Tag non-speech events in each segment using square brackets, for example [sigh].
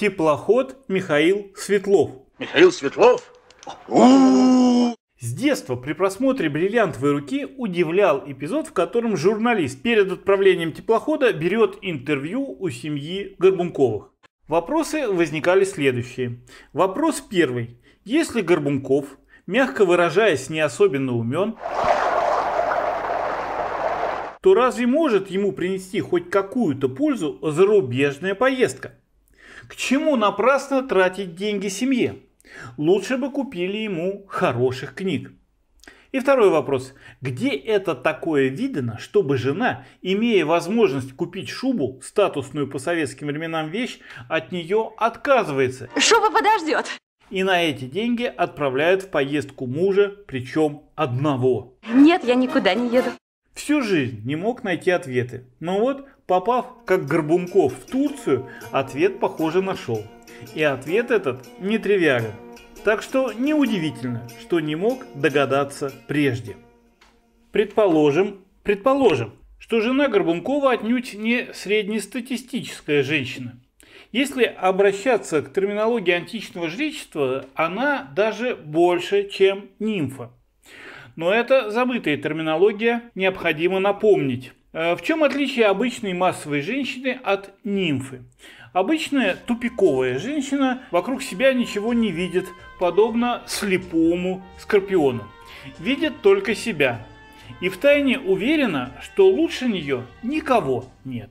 теплоход Михаил Светлов. Михаил Светлов? С детства при просмотре «Бриллиантовой руки» удивлял эпизод, в котором журналист перед отправлением теплохода берет интервью у семьи Горбунковых. Вопросы возникали следующие. Вопрос первый. Если Горбунков, мягко выражаясь, не особенно умен, то разве может ему принести хоть какую-то пользу зарубежная поездка? К чему напрасно тратить деньги семье? Лучше бы купили ему хороших книг. И второй вопрос. Где это такое видано, чтобы жена, имея возможность купить шубу, статусную по советским временам вещь, от нее отказывается? Шуба подождет. И на эти деньги отправляют в поездку мужа, причем одного. Нет, я никуда не еду. Всю жизнь не мог найти ответы. Но вот Попав, как Горбунков, в Турцию, ответ, похоже, нашел. И ответ этот нетривиален. Так что неудивительно, что не мог догадаться прежде. Предположим, предположим, что жена Горбункова отнюдь не среднестатистическая женщина. Если обращаться к терминологии античного жречества, она даже больше, чем нимфа. Но это забытая терминология, необходимо напомнить. Э, в чем отличие обычной массовой женщины от нимфы? Обычная тупиковая женщина вокруг себя ничего не видит, подобно слепому скорпиону. Видит только себя. И втайне уверена, что лучше нее никого нет.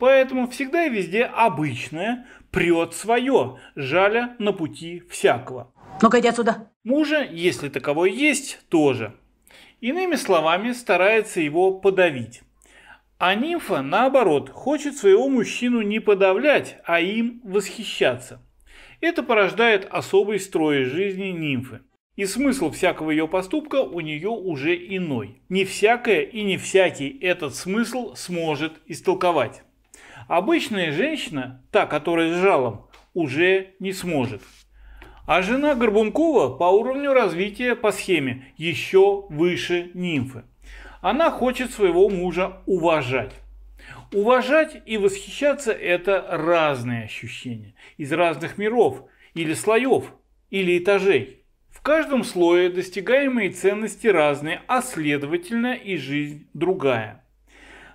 Поэтому всегда и везде обычная прет свое, жаля на пути всякого. Ну-ка иди отсюда. Мужа, если таковой есть, тоже – Иными словами, старается его подавить. А нимфа, наоборот, хочет своего мужчину не подавлять, а им восхищаться. Это порождает особый строй жизни нимфы. И смысл всякого ее поступка у нее уже иной. Не всякое и не всякий этот смысл сможет истолковать. Обычная женщина, та, которая с жалом, уже не сможет. А жена Горбункова по уровню развития по схеме еще выше нимфы. Она хочет своего мужа уважать. Уважать и восхищаться – это разные ощущения из разных миров или слоев или этажей. В каждом слое достигаемые ценности разные, а следовательно и жизнь другая.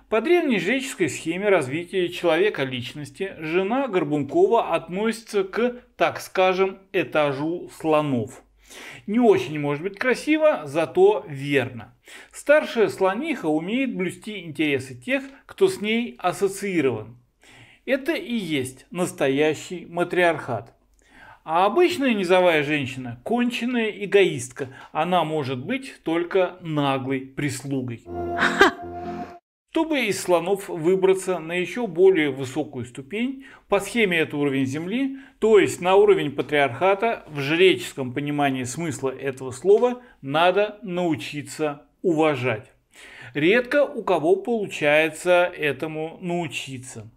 По древнежеческой схеме развития человека-личности жена Горбункова относится к, так скажем, этажу слонов. Не очень может быть красиво, зато верно. Старшая слониха умеет блюсти интересы тех, кто с ней ассоциирован. Это и есть настоящий матриархат. А обычная низовая женщина – конченая эгоистка. Она может быть только наглой прислугой. [laughs] [laughs] Чтобы из слонов выбраться на еще более высокую ступень, по схеме это уровень Земли, то есть на уровень патриархата, в жреческом понимании смысла этого слова, надо научиться уважать. Редко у кого получается этому научиться.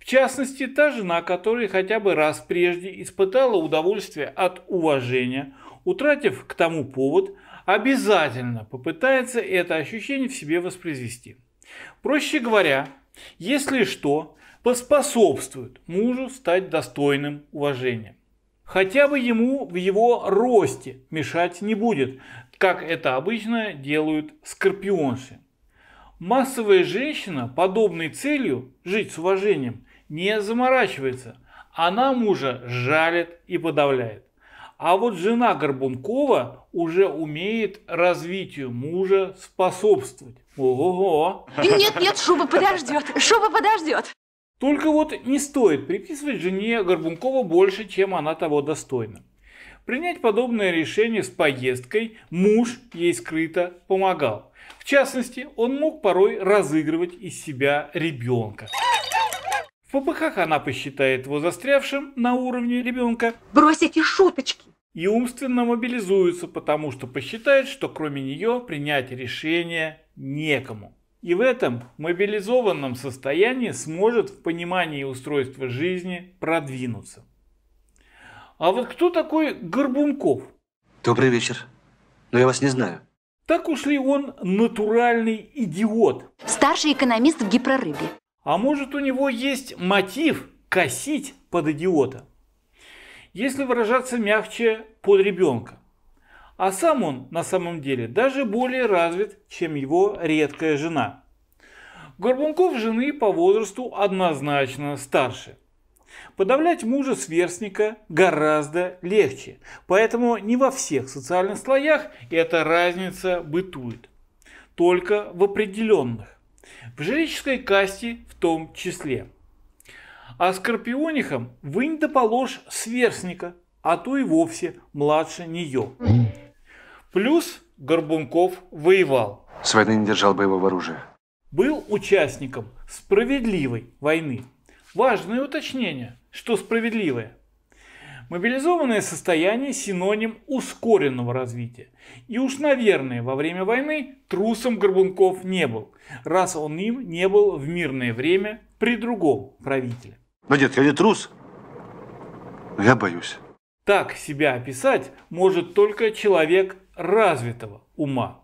В частности, та жена, которая хотя бы раз прежде испытала удовольствие от уважения, утратив к тому повод, обязательно попытается это ощущение в себе воспроизвести – Проще говоря, если что, поспособствует мужу стать достойным уважения. Хотя бы ему в его росте мешать не будет, как это обычно делают скорпионши. Массовая женщина подобной целью жить с уважением не заморачивается. Она мужа жалит и подавляет. А вот жена Горбункова уже умеет развитию мужа способствовать. Ого! Нет, нет, шуба подождет, шуба подождет. Только вот не стоит приписывать жене Горбункова больше, чем она того достойна. Принять подобное решение с поездкой муж ей скрыто помогал. В частности, он мог порой разыгрывать из себя ребенка. В ППХ она посчитает его застрявшим на уровне ребенка. Брось эти шуточки! И умственно мобилизуется, потому что посчитает, что кроме нее принять решение некому. И в этом мобилизованном состоянии сможет в понимании устройства жизни продвинуться. А вот кто такой Горбунков? Добрый вечер. Но я вас не знаю. Так уж ли он натуральный идиот? Старший экономист в гипрорыбе. А может у него есть мотив косить под идиота? Если выражаться мягче, под ребенка а сам он на самом деле даже более развит, чем его редкая жена. Горбунков жены по возрасту однозначно старше. Подавлять мужа сверстника гораздо легче, поэтому не во всех социальных слоях эта разница бытует, только в определенных, в жреческой касте в том числе. А скорпионихам вынь да положь сверстника, а то и вовсе младше нее. Плюс Горбунков воевал. С войны не держал боевого оружия. Был участником справедливой войны. Важное уточнение, что справедливое. Мобилизованное состояние – синоним ускоренного развития. И уж, наверное, во время войны трусом Горбунков не был, раз он им не был в мирное время при другом правителе. Но ну нет, я не трус, я боюсь. Так себя описать может только человек развитого ума.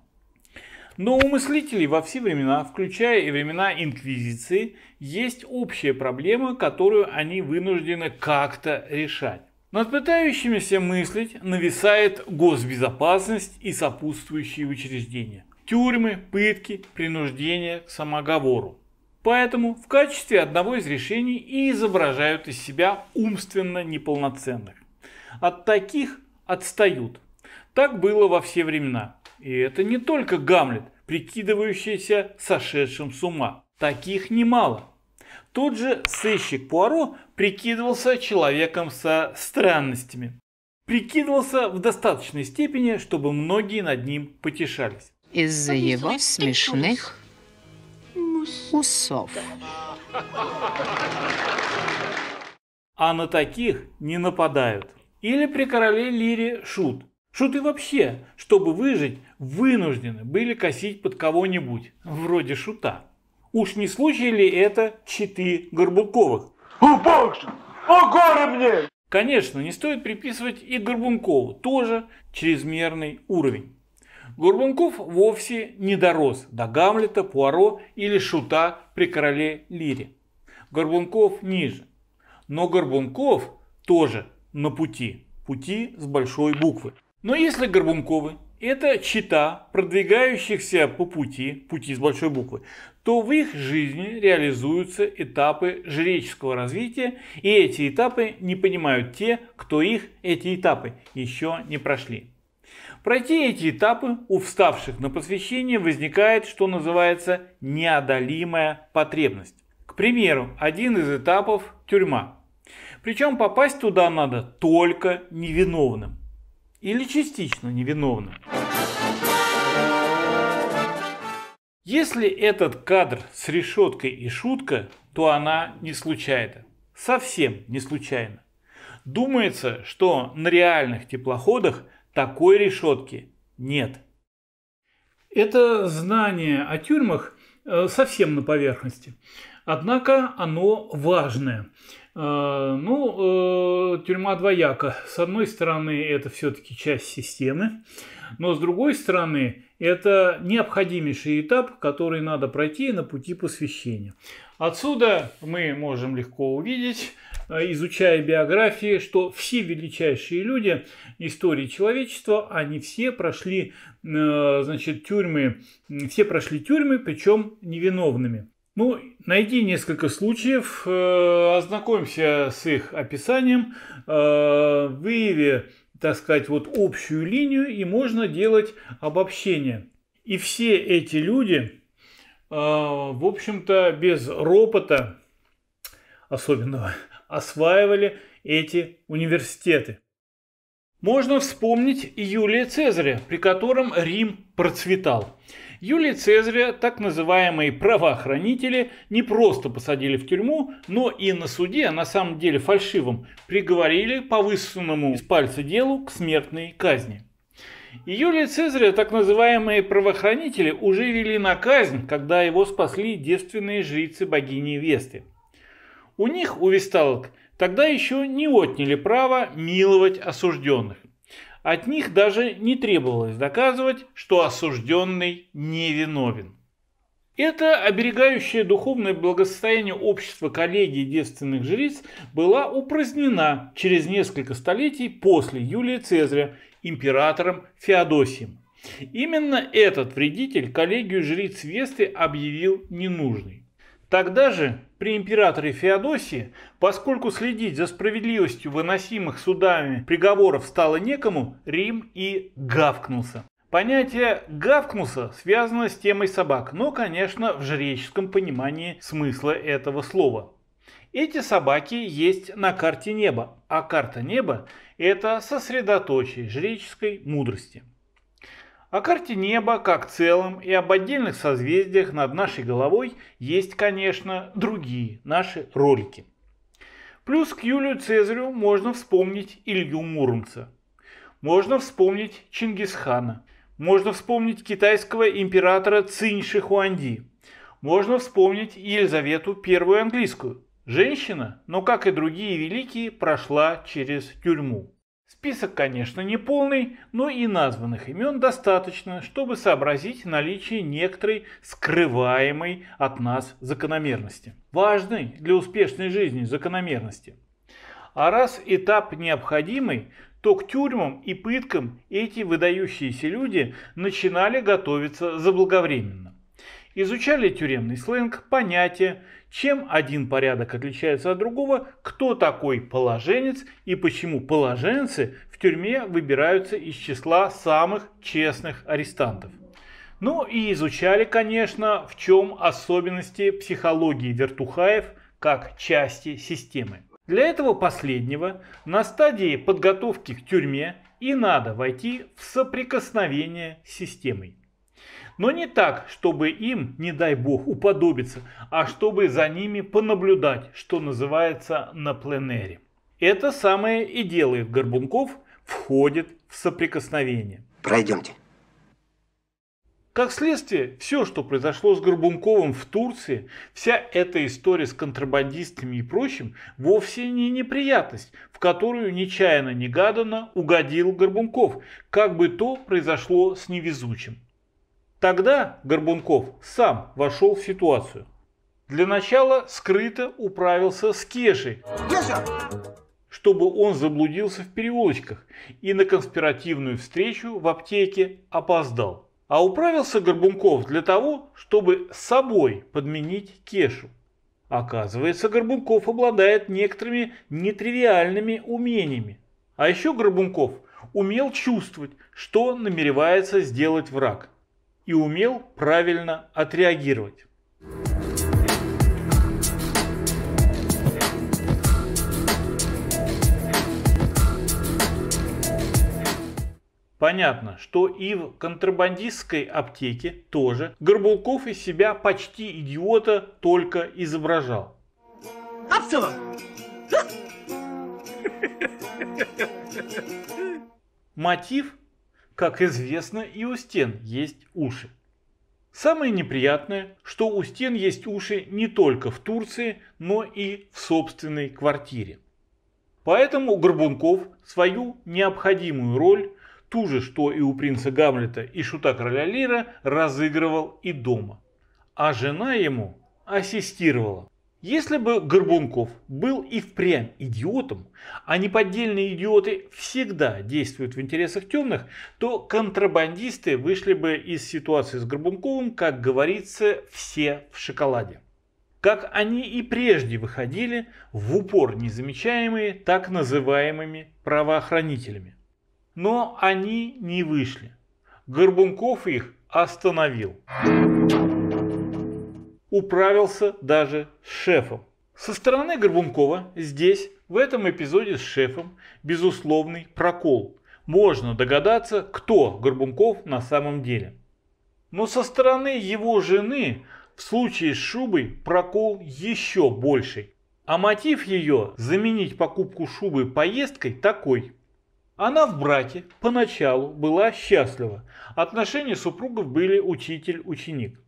Но у мыслителей во все времена, включая и времена инквизиции, есть общая проблема, которую они вынуждены как-то решать. Над пытающимися мыслить нависает госбезопасность и сопутствующие учреждения. Тюрьмы, пытки, принуждение к самоговору. Поэтому в качестве одного из решений и изображают из себя умственно неполноценных. От таких отстают – так было во все времена. И это не только Гамлет, прикидывающийся сошедшим с ума. Таких немало. Тут же сыщик Пуаро прикидывался человеком со странностями. Прикидывался в достаточной степени, чтобы многие над ним потешались. Из-за его смешных усов. А на таких не нападают. Или при короле Лире Шут, что ты вообще, чтобы выжить, вынуждены были косить под кого-нибудь, вроде шута. Уж не случай ли это читы Горбунковых? О боже! О горе мне! Конечно, не стоит приписывать и Горбункову тоже чрезмерный уровень. Горбунков вовсе не дорос до Гамлета, Пуаро или Шута при короле Лире. Горбунков ниже. Но Горбунков тоже на пути. Пути с большой буквы. Но если Горбунковы – это чита продвигающихся по пути, пути с большой буквы, то в их жизни реализуются этапы жреческого развития, и эти этапы не понимают те, кто их, эти этапы, еще не прошли. Пройти эти этапы у вставших на посвящение возникает, что называется, неодолимая потребность. К примеру, один из этапов – тюрьма. Причем попасть туда надо только невиновным или частично невиновным. Если этот кадр с решеткой и шутка, то она не случайна. Совсем не случайно. Думается, что на реальных теплоходах такой решетки нет. Это знание о тюрьмах э, совсем на поверхности. Однако оно важное. Э, ну, э, тюрьма двояка. С одной стороны, это все-таки часть системы, но с другой стороны, это необходимейший этап, который надо пройти на пути посвящения. Отсюда мы можем легко увидеть, э, изучая биографии, что все величайшие люди истории человечества, они все прошли, значит, тюрьмы, все прошли тюрьмы, причем невиновными. Ну, найди несколько случаев, э, ознакомься с их описанием, э, выяви, так сказать, вот общую линию, и можно делать обобщение. И все эти люди, э, в общем-то, без ропота особенного [laughs] осваивали эти университеты. Можно вспомнить и Юлия Цезаря, при котором Рим процветал. Юлия Цезаря так называемые правоохранители не просто посадили в тюрьму, но и на суде, а на самом деле фальшивом, приговорили по высуному из пальца делу к смертной казни. И Юлия Цезаря так называемые правоохранители уже вели на казнь, когда его спасли девственные жрицы богини Весты. У них, у весталок, тогда еще не отняли право миловать осужденных. От них даже не требовалось доказывать, что осужденный невиновен. Это оберегающее духовное благосостояние общества коллегии девственных жриц была упразднена через несколько столетий после Юлия Цезаря императором Феодосием. Именно этот вредитель коллегию жриц Весты объявил ненужной. Тогда же при императоре Феодосии, поскольку следить за справедливостью выносимых судами приговоров стало некому, Рим и гавкнулся. Понятие «гавкнуса» связано с темой собак, но, конечно, в жреческом понимании смысла этого слова. Эти собаки есть на карте неба, а карта неба – это сосредоточие жреческой мудрости. О карте неба как целом и об отдельных созвездиях над нашей головой есть, конечно, другие наши ролики. Плюс к Юлию Цезарю можно вспомнить Илью Муромца. Можно вспомнить Чингисхана. Можно вспомнить китайского императора Цинь Шихуанди. Можно вспомнить Елизавету I английскую. Женщина, но как и другие великие, прошла через тюрьму. Список, конечно, не полный, но и названных имен достаточно, чтобы сообразить наличие некоторой скрываемой от нас закономерности. Важной для успешной жизни закономерности. А раз этап необходимый, то к тюрьмам и пыткам эти выдающиеся люди начинали готовиться заблаговременно изучали тюремный сленг, понятие, чем один порядок отличается от другого, кто такой положенец и почему положенцы в тюрьме выбираются из числа самых честных арестантов. Ну и изучали, конечно, в чем особенности психологии вертухаев как части системы. Для этого последнего на стадии подготовки к тюрьме и надо войти в соприкосновение с системой. Но не так, чтобы им, не дай бог, уподобиться, а чтобы за ними понаблюдать, что называется, на пленэре. Это самое и делает Горбунков, входит в соприкосновение. Пройдемте. Как следствие, все, что произошло с Горбунковым в Турции, вся эта история с контрабандистами и прочим, вовсе не неприятность, в которую нечаянно-негаданно угодил Горбунков, как бы то произошло с невезучим. Тогда Горбунков сам вошел в ситуацию. Для начала скрыто управился с Кешей, чтобы он заблудился в переулочках и на конспиративную встречу в аптеке опоздал. А управился Горбунков для того, чтобы собой подменить Кешу. Оказывается, Горбунков обладает некоторыми нетривиальными умениями. А еще Горбунков умел чувствовать, что намеревается сделать враг – и умел правильно отреагировать. Понятно, что и в контрабандистской аптеке тоже Горбулков из себя почти идиота только изображал. Капсула! Мотив как известно, и у стен есть уши. Самое неприятное, что у стен есть уши не только в Турции, но и в собственной квартире. Поэтому Горбунков свою необходимую роль, ту же, что и у принца Гамлета и шута короля Лира, разыгрывал и дома. А жена ему ассистировала. Если бы Горбунков был и впрямь идиотом, а неподдельные идиоты всегда действуют в интересах темных, то контрабандисты вышли бы из ситуации с Горбунковым, как говорится, все в шоколаде. Как они и прежде выходили в упор незамечаемые так называемыми правоохранителями. Но они не вышли. Горбунков их остановил управился даже с шефом. Со стороны Горбункова здесь, в этом эпизоде с шефом, безусловный прокол. Можно догадаться, кто Горбунков на самом деле. Но со стороны его жены в случае с шубой прокол еще больший. А мотив ее заменить покупку шубы поездкой такой. Она в браке поначалу была счастлива. Отношения супругов были учитель-ученик.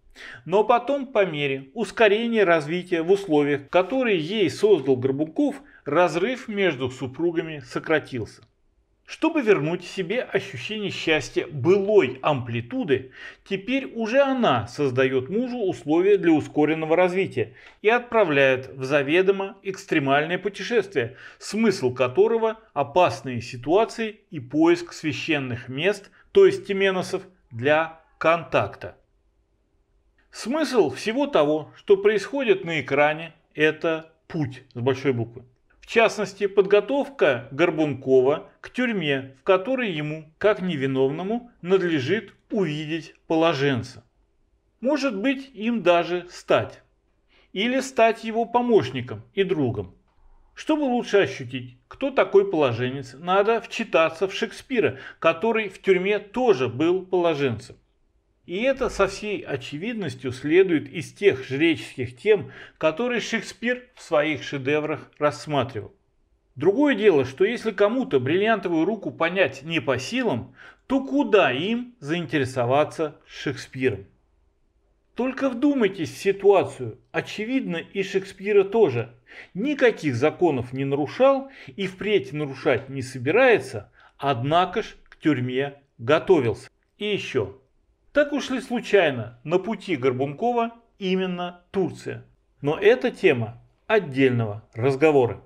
Но потом, по мере ускорения развития в условиях, которые ей создал Горбунков, разрыв между супругами сократился. Чтобы вернуть себе ощущение счастья былой амплитуды, теперь уже она создает мужу условия для ускоренного развития и отправляет в заведомо экстремальное путешествие, смысл которого – опасные ситуации и поиск священных мест, то есть теменосов, для контакта. Смысл всего того, что происходит на экране, это путь с большой буквы. В частности, подготовка Горбункова к тюрьме, в которой ему, как невиновному, надлежит увидеть положенца. Может быть, им даже стать. Или стать его помощником и другом. Чтобы лучше ощутить, кто такой положенец, надо вчитаться в Шекспира, который в тюрьме тоже был положенцем. И это со всей очевидностью следует из тех жреческих тем, которые Шекспир в своих шедеврах рассматривал. Другое дело, что если кому-то бриллиантовую руку понять не по силам, то куда им заинтересоваться Шекспиром? Только вдумайтесь в ситуацию. Очевидно, и Шекспира тоже. Никаких законов не нарушал и впредь нарушать не собирается, однако ж к тюрьме готовился. И еще, так ушли случайно на пути Горбункова именно Турция? Но это тема отдельного разговора.